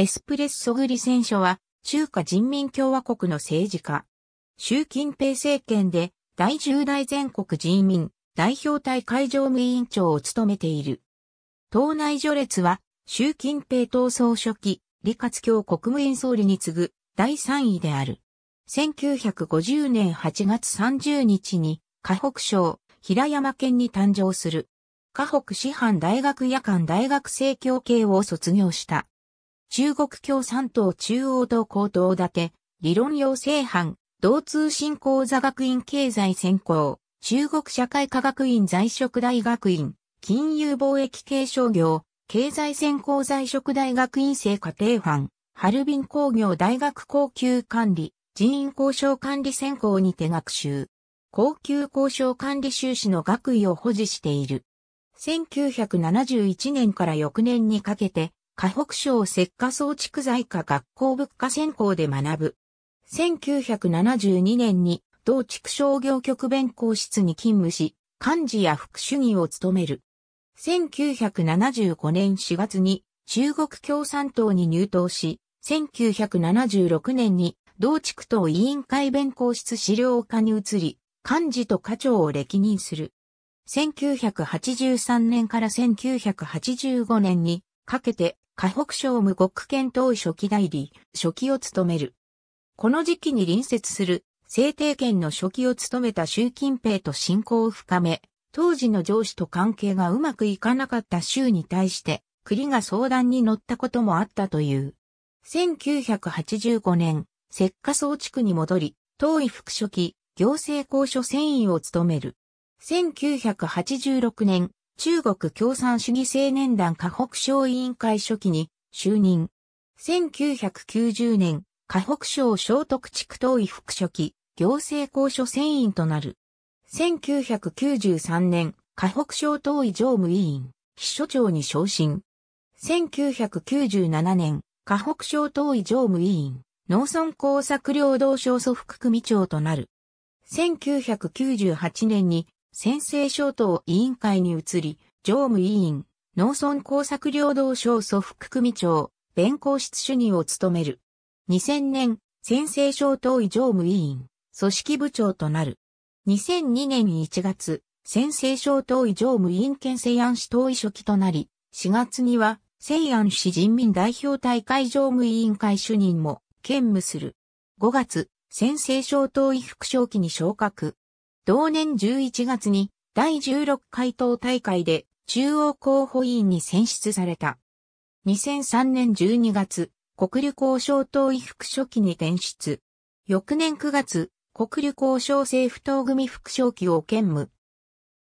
エスプレッソグリ選書は、中華人民共和国の政治家。習近平政権で、第10代全国人民代表大会常務委員長を務めている。党内序列は、習近平党総書記、李克強国務院総理に次ぐ第3位である。1950年8月30日に、河北省、平山県に誕生する。河北師範大学夜間大学生協系を卒業した。中国共産党中央党高等立て、理論要成班、同通信講座学院経済専攻、中国社会科学院在職大学院、金融貿易系商業、経済専攻在職大学院生家庭班、ハルビン工業大学高級管理、人員交渉管理専攻にて学習。高級交渉管理修士の学位を保持している。1971年から翌年にかけて、河北省石化装築材科学校物価専攻で学ぶ。1972年に同地区商業局弁公室に勤務し、幹事や副主義を務める。1975年4月に中国共産党に入党し、1976年に同地区党委員会弁公室資料課に移り、幹事と課長を歴任する。1983年から1985年にかけて河北省無国権党書記代理、書記を務める。この時期に隣接する、制定権の書記を務めた習近平と親交を深め、当時の上司と関係がうまくいかなかった州に対して、栗が相談に乗ったこともあったという。1985年、石化総地区に戻り、党委副書記、行政公書専員を務める。1986年、中国共産主義青年団河北省委員会初期に就任。1990年、河北省省徳地区党委副書記、行政公選委員となる。1993年、河北省党委常務委員、秘書長に昇進。1997年、河北省党委常務委員、農村工作領働省組副組長となる。1998年に宣誓小党委員会に移り、常務委員、農村工作領導省祖副組長、弁公室主任を務める。2000年、宣誓小党委常務委員、組織部長となる。2002年1月、宣誓小党委常務委員兼西安市党委書記となり、4月には、西安市人民代表大会常務委員会主任も兼務する。5月、宣誓小党委副書記に昇格。同年11月に第16回党大会で中央候補委員に選出された。2003年12月、国流交渉党委副書記に転出。翌年9月、国流交渉政府党組副書記を兼務。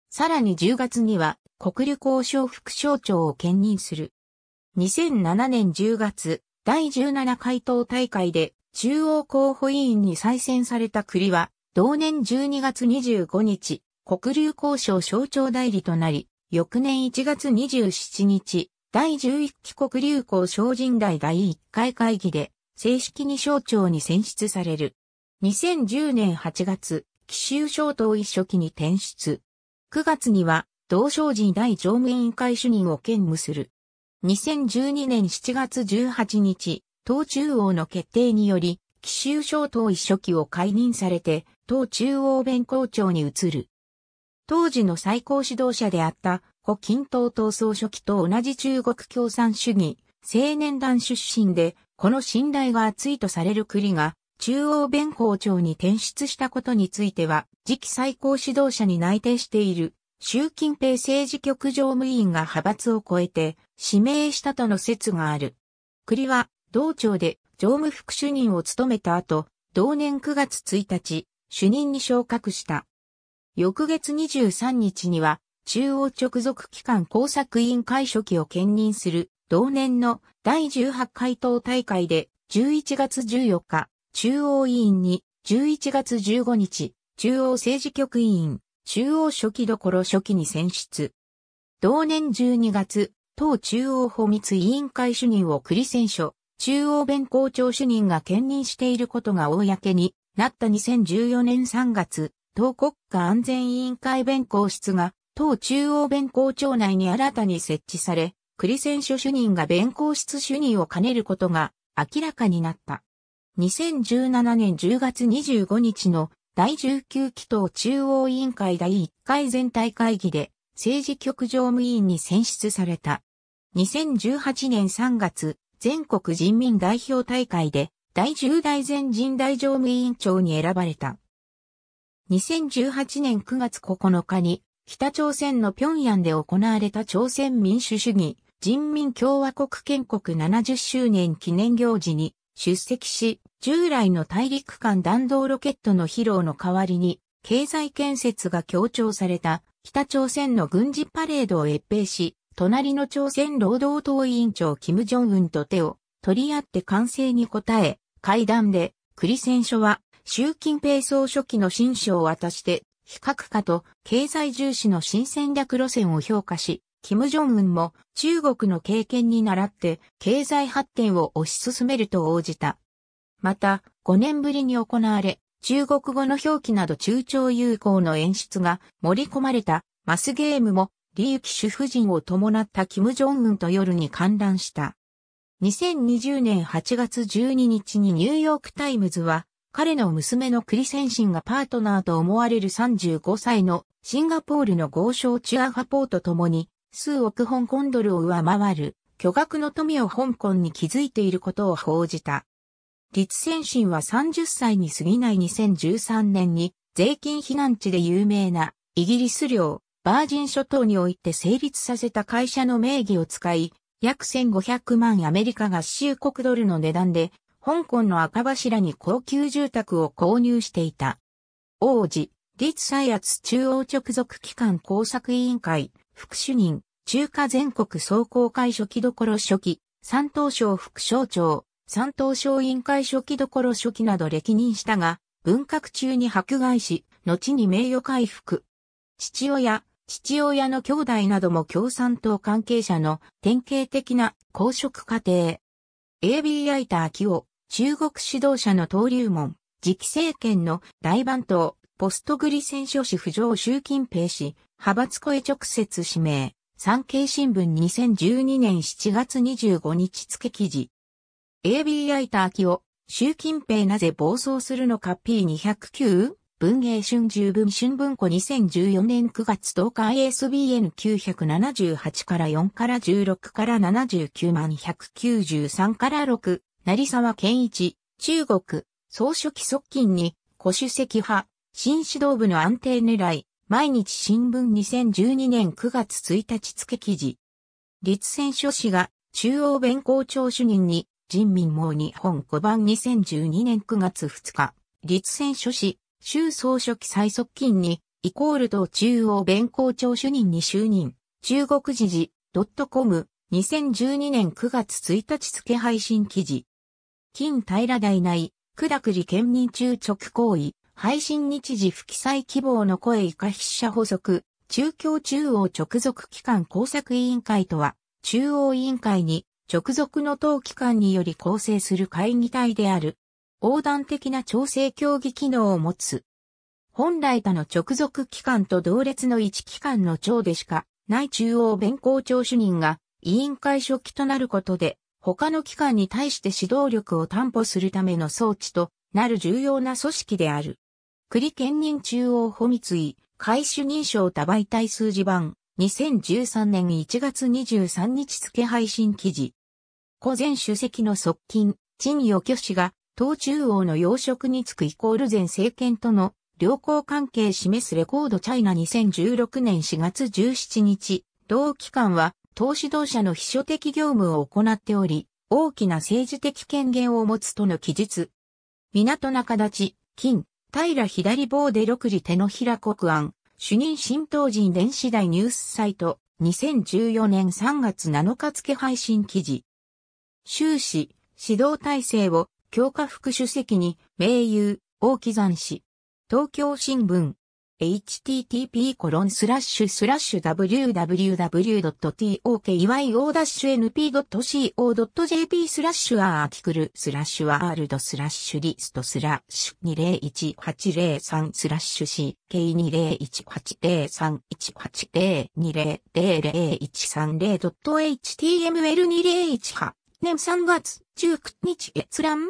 さらに10月には国流交渉副省長を兼任する。2007年10月、第17回党大会で中央候補委員に再選された栗は、同年12月25日、黒竜交渉省庁代理となり、翌年1月27日、第11期国流交渉人代第1回会議で、正式に省庁に選出される。2010年8月、奇襲省党一書記に転出。9月には、同省人大常務委員会主任を兼務する。2012年7月18日、党中央の決定により、奇襲省党一書記を解任されて、党中央弁公庁に移る。当時の最高指導者であった胡錦涛党総書記と同じ中国共産主義青年団出身で、この信頼が厚いとされる栗が中央弁公庁に転出したことについては、次期最高指導者に内定している習近平政治局常務委員が派閥を超えて指名したとの説がある。栗は同庁で常務副主任を務めた後、同年9月1日、主任に昇格した。翌月23日には、中央直属機関工作委員会書記を兼任する、同年の第18回党大会で、11月14日、中央委員に、11月15日、中央政治局委員、中央書記どころ書記に選出。同年12月、党中央保密委員会主任を栗選書、中央弁公庁主任が兼任していることが公になった2014年3月、党国家安全委員会弁公室が、党中央弁公庁内に新たに設置され、栗選書主任が弁公室主任を兼ねることが明らかになった。2017年10月25日の第19期党中央委員会第1回全体会議で政治局常務委員に選出された。2018年3月全国人民代表大会で第10代全人代常務委員長に選ばれた。2018年9月9日に北朝鮮の平壌で行われた朝鮮民主主義人民共和国建国70周年記念行事に出席し、従来の大陸間弾道ロケットの披露の代わりに、経済建設が強調された北朝鮮の軍事パレードを閲兵し、隣の朝鮮労働党委員長金正恩と手を取り合って歓声に応え、会談で、クリセン書は、習近平総書記の新書を渡して、非核化と経済重視の新戦略路線を評価し、金正恩も中国の経験に倣って経済発展を推し進めると応じた。また、5年ぶりに行われ、中国語の表記など中朝友好の演出が盛り込まれたマスゲームも、李益主夫人を伴った金正恩と夜に観覧した。2020年8月12日にニューヨークタイムズは、彼の娘のクリセンシンがパートナーと思われる35歳のシンガポールの豪商チュアハポーと共に数億香港ドルを上回る巨額の富を香港に築いていることを報じた。立先進は30歳に過ぎない2013年に税金避難地で有名なイギリス領バージン諸島において成立させた会社の名義を使い約1500万アメリカ合衆国ドルの値段で、香港の赤柱に高級住宅を購入していた。王子、立災圧中央直属機関工作委員会、副主任、中華全国総工会初期どころ初期、山東省副省庁、山東省委員会初期どころ初期など歴任したが、文革中に迫害し、後に名誉回復。父親、父親の兄弟なども共産党関係者の典型的な公職家庭。AB ライター清、中国指導者の登竜門、次期政権の大番頭、ポストグリ選書士浮上習近平氏、派閥声直接指名、産経新聞2012年7月25日付記事。AB ライター清、習近平なぜ暴走するのか P209? 文芸春秋文春文庫2014年9月10日 ISBN978 から4から16から79万193から6、成沢健一、中国、総書記側近に、古主席派、新指導部の安定狙い、毎日新聞2012年9月1日付記事。立選書士が中央弁公庁主任に人民網日本5番2012年9月2日。立選書士州総書記最側近に、イコールと中央弁公庁主任に就任、中国時事、ドットコム、2012年9月1日付配信記事。近平台内、九田栗県民中直行為、配信日時不記載希望の声以下筆者補足、中共中央直属機関工作委員会とは、中央委員会に直属の党機関により構成する会議体である、横断的な調整協議機能を持つ。本来他の直属機関と同列の一機関の長でしかない中央弁公庁主任が委員会書記となることで、他の機関に対して指導力を担保するための装置となる重要な組織である。栗県人中央保密委、会主認証多媒体数字版、2013年1月23日付配信記事。古前主席の側近、陳与挙氏が党中央の要職につくイコール前政権との良好関係示すレコードチャイナ2016年4月17日、同機関は党指導者の秘書的業務を行っており、大きな政治的権限を持つとの記述。港中立、金、平左棒で六時手の平国安、主任新党人電子台ニュースサイト、2014年3月7日付配信記事。終始、指導体制を教科副主席に、名優、大木山氏。東京新聞。http コロンスラッシュスラッシュ www.tokyo-np.co.jp スラッシュアーティクルスラッシュワールドスラッシュリストスラッシュ201803スラッシュ ck2018031802000130.html2018 年3月19日閲覧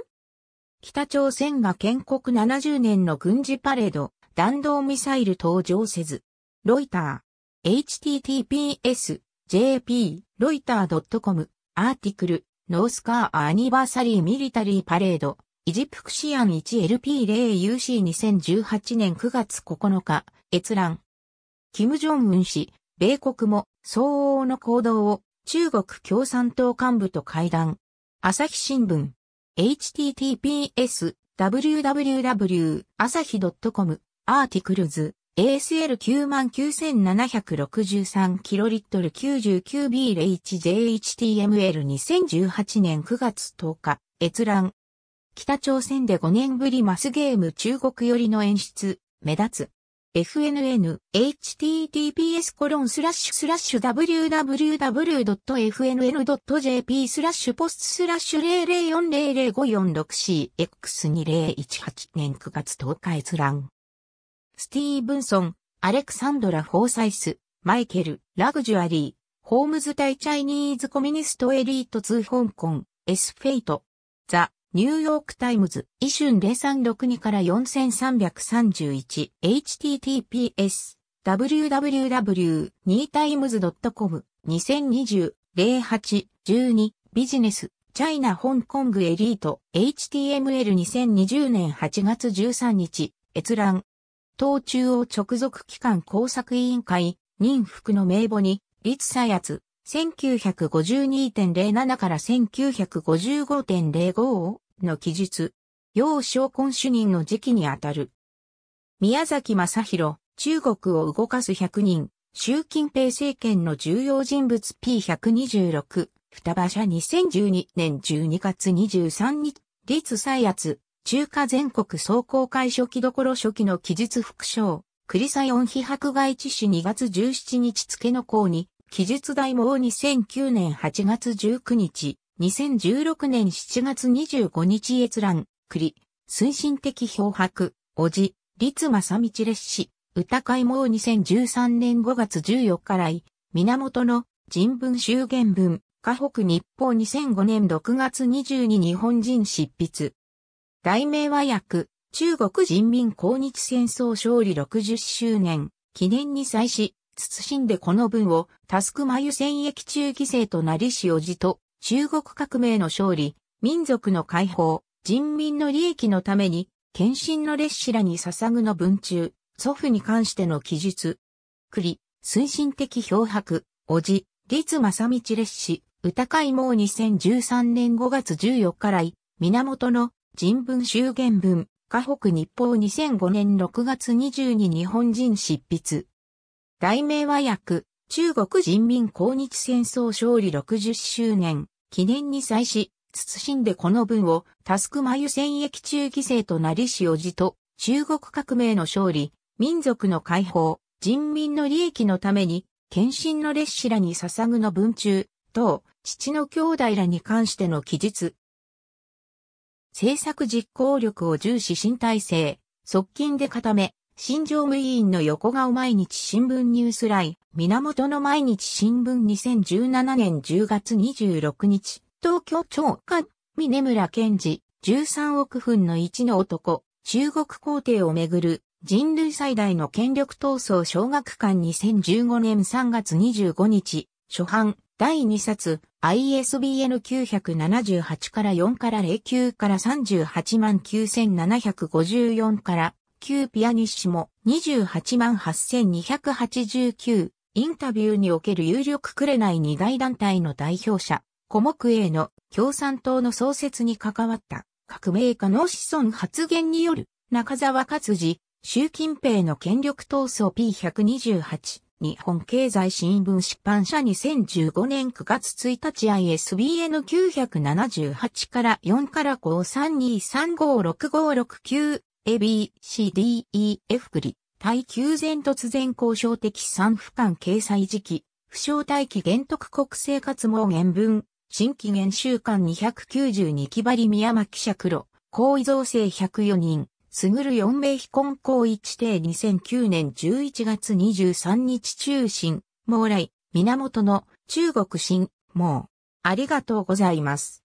北朝鮮が建国70年の軍事パレード、弾道ミサイル登場せず。ロイター、https、jp、ロイター .com、アーティクル、ノースカーアニバーサリーミリタリーパレード、イジプクシアン 1LP0UC2018 年9月9日、閲覧。金正恩氏、米国も相応の行動を中国共産党幹部と会談。朝日新聞。https www.asahi.com アーティクルズ ASL 99766kkg99b0HJHTML2018 年9月10日閲覧北朝鮮で5年ぶりマスゲーム中国寄りの演出目立つ FNN https コロンスラッシュスラッシュ www.fnn.jp スラッシュポススラッシュ0 0 4 0 0 5 4 6 c x 2 0 1 8年9月10日閲覧。スティーブンソン、アレクサンドラ・フォーサイス、マイケル、ラグジュアリー、ホームズ対チャイニーズコミュニストエリート2香港、エスフェイト、ザ・ニューヨークタイムズ、イシュン0362から 4331https www.2times.com 2020-08-12ビジネスチャイナ香港グエリート HTML2020 年8月13日閲覧党中央直属機関工作委員会任服の名簿に立さやつ1952.07から1955.05の記述、要将婚主任の時期にあたる。宮崎正宏、中国を動かす100人、習近平政権の重要人物 P126、双葉社2012年12月23日、立再圧、中華全国総公開初期どころ初期の記述副賞、栗西ン被迫害致死2月17日付の項に、記述大も2009年8月19日、2016年7月25日閲覧、栗、推進的漂白、おじ、立正道列氏、歌会も2013年5月14日来、源の人文集言文、河北日報2005年6月22日本人執筆。題名は訳、中国人民抗日戦争勝利60周年、記念に際し、慎んでこの文を、タスク眉戦役中犠牲となりしおじと、中国革命の勝利、民族の解放、人民の利益のために、献身の列士らに捧ぐの文中、祖父に関しての記述。栗、推進的漂白、おじ、立正道列士、歌会も2013年5月14日来、源の人文集言文、河北日報2005年6月22日本人執筆。題名は訳、中国人民抗日戦争勝利60周年、記念に際し、謹んでこの文を、タスク眉戦役中犠牲となりしおじと、中国革命の勝利、民族の解放、人民の利益のために、献身の列士らに捧ぐの文中、等、父の兄弟らに関しての記述。政策実行力を重視新体制、側近で固め、新常務委員の横顔毎日新聞ニュースライ、源の毎日新聞2017年10月26日、東京長官、峰村健治、13億分の1の男、中国皇帝をめぐる人類最大の権力闘争小学館2015年3月25日、初版、第2冊、ISBN 978から4から09から38万9754から級ピアニッシモ288,289インタビューにおける有力くれない二大団体の代表者、小目への共産党の創設に関わった革命家の子孫発言による中沢勝治、習近平の権力闘争 P128 日本経済新聞出版社2015年9月1日 ISBN978 から4から532356569 A、B、C、D、E、F 繰り、耐久前突然交渉的産不間掲載時期、不詳待機原徳国生活網原文、新規限週間292木張宮巻社黒、行為造成104人、すぐる4名非婚行一定2009年11月23日中心、網来、源の中国新、網。ありがとうございます。